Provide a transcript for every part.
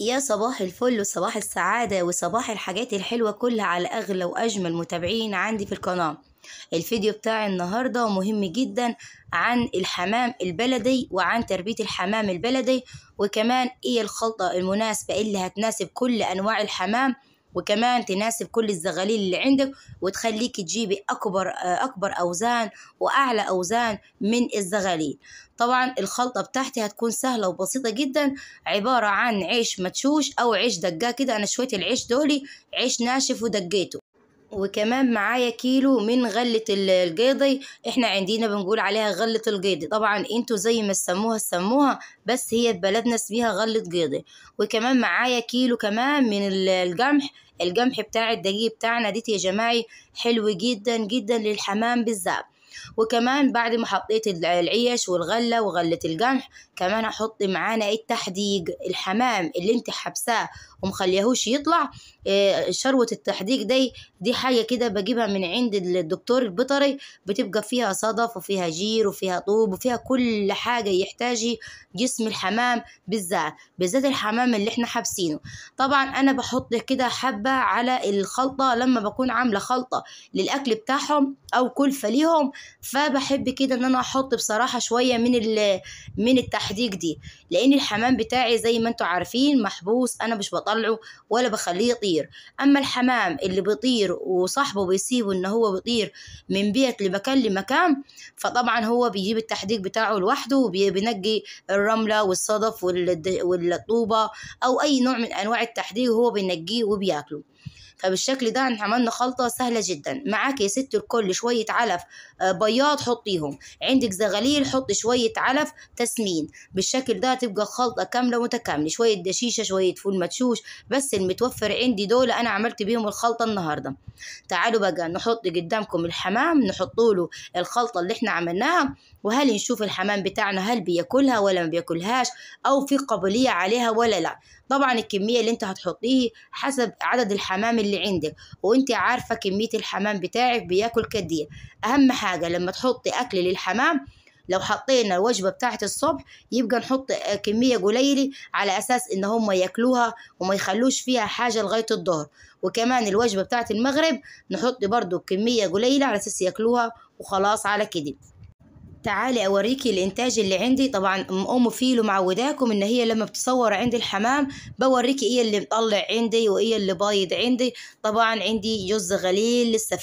يا صباح الفل وصباح السعادة وصباح الحاجات الحلوة كلها على أغلى وأجمل متابعين عندي في القناة الفيديو بتاع النهاردة مهم جدا عن الحمام البلدي وعن تربية الحمام البلدي وكمان ايه الخلطة المناسبة اللي هتناسب كل أنواع الحمام وكمان تناسب كل الزغاليل اللي عندك وتخليك تجيبي أكبر آه، أكبر أوزان وأعلى أوزان من الزغاليل طبعا الخلطة بتاعتي هتكون سهلة وبسيطة جدا عبارة عن عيش متشوش أو عيش دقاه كده أنا شوية العيش دولي عيش ناشف ودقيته وكمان معايا كيلو من غلة الجيضي احنا عندنا بنقول عليها غلة الجيضي طبعا انتوا زي ما سموها سموها بس هي في بلدنا اسميها غلة جيضي وكمان معايا كيلو كمان من القمح القمح بتاع الدقيق بتاعنا ديت يا جماعي حلو جدا جدا للحمام بالذات وكمان بعد ما حطيت العيش والغلة وغلة القمح كمان أحط معانا التحديق الحمام اللي انت حبساه ومخليهوش يطلع آه، شروة التحديق دي دي حاجة كده بجيبها من عند الدكتور البيطري بتبقى فيها صدف وفيها جير وفيها طوب وفيها كل حاجة يحتاجي جسم الحمام بالذات بالذات الحمام اللي احنا حابسينه طبعا انا بحط كده حبة على الخلطة لما بكون عاملة خلطة للأكل بتاعهم أو كلفة ليهم فبحب كده ان انا احط بصراحه شويه من من التحديق دي لان الحمام بتاعي زي ما انتم عارفين محبوس انا مش بطلعه ولا بخليه يطير اما الحمام اللي بيطير وصاحبه بيسيبه ان هو بيطير من بيت لمكان لمكان فطبعا هو بيجيب التحديق بتاعه لوحده وبينقي الرمله والصدف والطوبه او اي نوع من انواع التحديق هو بينقيه وبياكله فبالشكل ده احنا عملنا خلطة سهلة جدا معاك يا ست الكل شوية علف آه، بياض حطيهم عندك زغليل حط شوية علف تسمين بالشكل ده تبقى خلطة كاملة متكاملة شوية دشيشة شوية فول مدشوش بس المتوفر عندي دول أنا عملت بيهم الخلطة النهاردة تعالوا بقى نحط قدامكم الحمام نحطوا له الخلطة اللي احنا عملناها وهل نشوف الحمام بتاعنا هل بياكلها ولا ما بياكلهاش أو في قابلية عليها ولا لا طبعا الكميه اللي انت هتحطيه حسب عدد الحمام اللي عندك وانت عارفه كميه الحمام بتاعك بياكل قد ايه اهم حاجه لما تحطي اكل للحمام لو حطينا الوجبه بتاعت الصبح يبقى نحط كميه قليله على اساس ان هم ياكلوها وما يخلوش فيها حاجه لغايه الظهر وكمان الوجبه بتاعت المغرب نحط برضو كميه قليله على اساس ياكلوها وخلاص على كده تعالي اوريكي الانتاج اللي عندي طبعا ام فيلو معوداكم ان هي لما بتصور عندي الحمام بوريكي ايه اللي مطلع عندي وايه اللي بايض عندي طبعا عندي جوز غليل لسه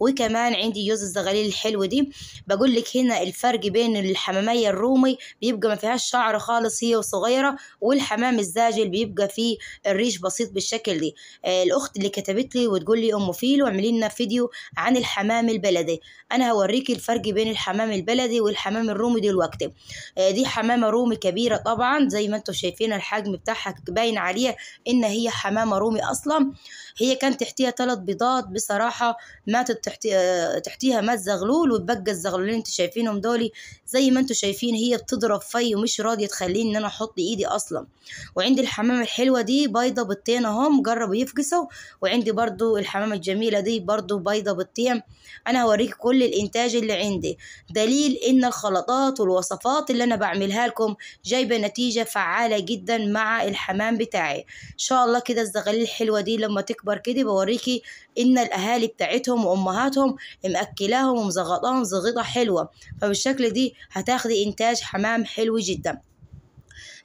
وكمان عندي جوز الزغليل الحلو دي بقول لك هنا الفرق بين الحماميه الرومي بيبقى ما فيهاش شعر خالص هي وصغيره والحمام الزاجل بيبقى فيه الريش بسيط بالشكل دي آه، الاخت اللي كتبت لي وتقول لي ام فيلو اعملي لنا فيديو عن الحمام البلدي انا هوريكي الفرق بين الحمام البلدي البلدي والحمام الرومي دلوقتي آه، دي حمامة رومي كبيرة طبعا زي ما انتم شايفين الحجم بتاعها باين عليها ان هي حمامة رومي اصلا هي كان تحتيها ثلاث بيضات بصراحة ماتت تحتي... آه، تحتيها مات زغلول واتبقى الزغلولين اللي انتم شايفينهم دولي زي ما انتم شايفين هي بتضرب في ومش راضية تخليني ان انا احط ايدي اصلا وعندي الحمامة الحلوة دي بيضة بالطين اهم جربوا يفقسوا وعندي برضو الحمامة الجميلة دي برضو بيضة بالطين انا هوريك كل الانتاج اللي عندي دليل دليل ان الخلطات والوصفات اللي انا بعملها لكم جايبه نتيجه فعاله جدا مع الحمام بتاعي ان شاء الله كده الزغاليل الحلوه دي لما تكبر كده بوريكي ان الاهالي بتاعتهم وامهاتهم مأكلاهم ومزغطاهم زغيطه حلوه فبالشكل دي هتاخدي انتاج حمام حلو جدا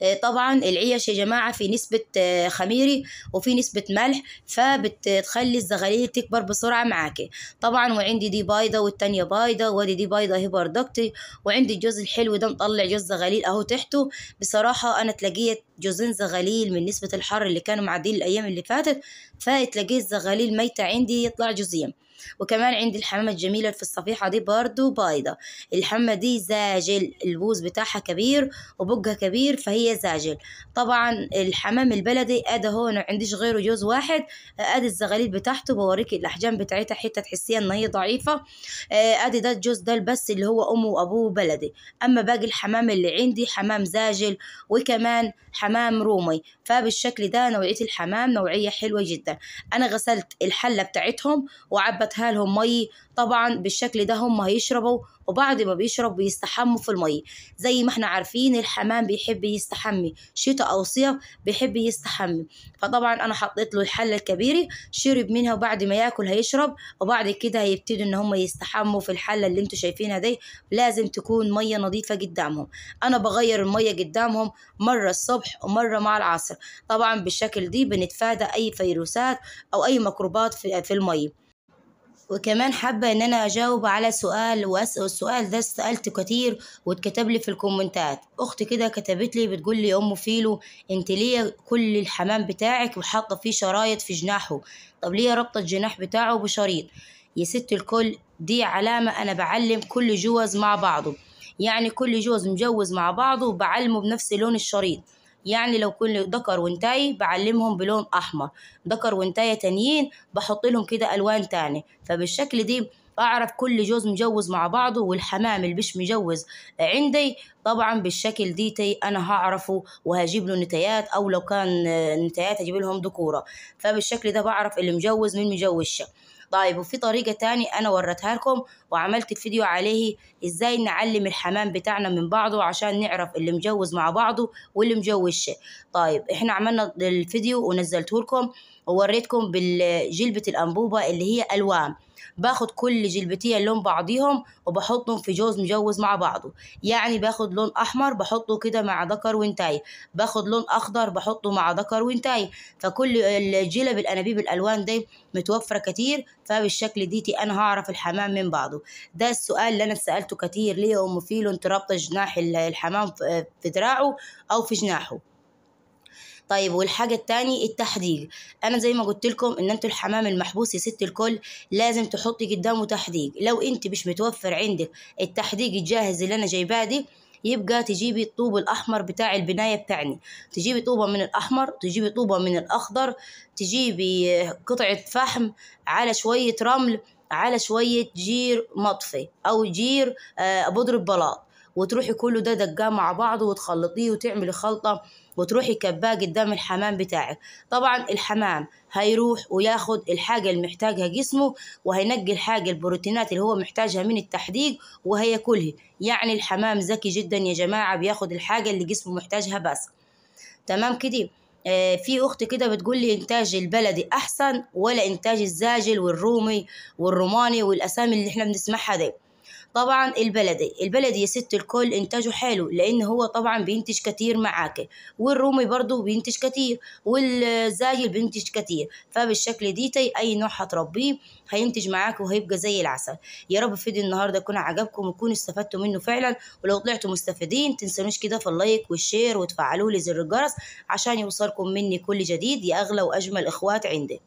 آه، طبعا العيش يا جماعة في نسبة آه، خميري وفي نسبة ملح فبتخلي الزغاليل تكبر بسرعة معاكي طبعا وعندي دي بايضة والتانية بايضة وادي دي بايضة هي بردكتي وعندي الجوز الحلو ده مطلع جوز زغاليل اهو تحته بصراحة انا تلاقيت جوزين زغاليل من نسبة الحر اللي كانوا معدين الأيام اللي فاتت فتلاقي الزغاليل ميتة عندي يطلع جوزين وكمان عندي الحمامة الجميلة في الصفيحة دي برضو بايضة الحمامة دي زاجل البوز بتاعها كبير وبقها كبير فهي زاجل طبعا الحمام البلدي ادا هو ما عنديش غيره جوز واحد ادي الزغاليل بتاعته بوريكي الاحجام بتاعتها حتة تحسيها ان هي ضعيفة آه، ادي ده الجوز ده بس اللي هو امه وابوه بلدي اما باقي الحمام اللي عندي حمام زاجل وكمان حمام حمام رومي فبالشكل ده نوعية الحمام نوعية حلوة جدا أنا غسلت الحلة بتاعتهم وعبتها لهم مي طبعا بالشكل ده هم هيشربوا وبعد ما بيشرب بيستحموا في المية زي ما احنا عارفين الحمام بيحب يستحمي شتاء أو صيف بيحب يستحمي فطبعا أنا حطيت له الحلة الكبيرة شرب منها وبعد ما ياكل هيشرب وبعد كده هيبتدوا إن هم يستحموا في الحلة اللي انتوا شايفينها دي لازم تكون مية نظيفة قدامهم أنا بغير المية قدامهم مرة الصبح ومرة مع العصر طبعا بالشكل دي بنتفادى أي فيروسات أو أي ميكروبات في المية وكمان حابة ان انا اجاوب على سؤال واسأل السؤال ده سألت كتير واتكتب لي في الكومنتات اختي كده كتبت لي بتقول لي ام فيلو انت ليه كل الحمام بتاعك وحاطة فيه شرايط في جناحه طب ليه ربطة الجناح بتاعه بشريط يا ست الكل دي علامة انا بعلم كل جوز مع بعضه يعني كل جوز مجوز مع بعضه بعلمه بنفس لون الشريط يعني لو كل ذكر وانتاي بعلمهم بلون احمر ذكر وانتاي تانيين بحط لهم كده الوان تاني فبالشكل دي بعرف كل جوز مجوز مع بعضه والحمام اللي مش مجوز عندي طبعا بالشكل ديتي انا هعرفه وهجيب له نتايات او لو كان نتايات هجيب لهم ذكوره فبالشكل ده بعرف اللي مجوز من مجوزش طيب وفي طريقة تاني أنا ورتها لكم وعملت الفيديو عليه إزاي نعلم الحمام بتاعنا من بعضه عشان نعرف اللي مجوز مع بعضه واللي مجوزش طيب إحنا عملنا الفيديو ونزلته لكم ووريتكم بالجلبة الأنبوبة اللي هي ألوان باخد كل جلبتين لون بعضيهم وبحطهم في جوز مجوز مع بعضه يعني باخد لون احمر بحطه كده مع ذكر وانتاي باخد لون اخضر بحطه مع ذكر وانتاي فكل الجلب الانابيب الالوان دي متوفره كتير فبالشكل ديتي انا هعرف الحمام من بعضه ده السؤال اللي انا اتسالته كتير ليه ام فيلو انت رابطه جناح الحمام في دراعه او في جناحه طيب والحاجه التاني التحديج انا زي ما قلت لكم ان انتوا الحمام المحبوس يا ست الكل لازم تحطي قدامه تحديج لو انت مش متوفر عندك التحديج الجاهز اللي انا جايباه دي يبقى تجيبي الطوب الأحمر بتاع البناية بتاعني تجيبي طوبة من الأحمر تجيبي طوبة من الأخضر تجيبي قطعة فحم على شوية رمل على شوية جير مطفي أو جير آه، بودرة بلاط وتروحي كله ده دقاه مع بعض وتخلطيه وتعملي خلطة وتروحي كباه قدام الحمام بتاعك طبعا الحمام هيروح وياخد الحاجة اللي محتاجها جسمه وهينقي الحاجة البروتينات اللي هو محتاجها من التحديق وهياكلها يعني الحمام ذكي جدا يا جماعة بياخد الحاجة اللي جسمه محتاجها بس تمام كده آه، في اخت كده بتقول لي انتاج البلدي احسن ولا انتاج الزاجل والرومي والروماني والاسامي اللي احنا بنسمعها دي طبعا البلدي البلدي يا ست الكل انتاجه حلو لان هو طبعا بينتج كتير معاك والرومي برضو بينتج كتير والزايل بينتج كتير فبالشكل ديتي اي نوع هتربيه هينتج معاك وهيبقى زي العسل يا رب فيديو النهارده يكون عجبكم وتكونوا استفدتوا منه فعلا ولو طلعتوا مستفيدين تنسونوش كده في اللايك والشير وتفعلوا لي زر الجرس عشان يوصلكم مني كل جديد يا اغلى واجمل اخوات عندي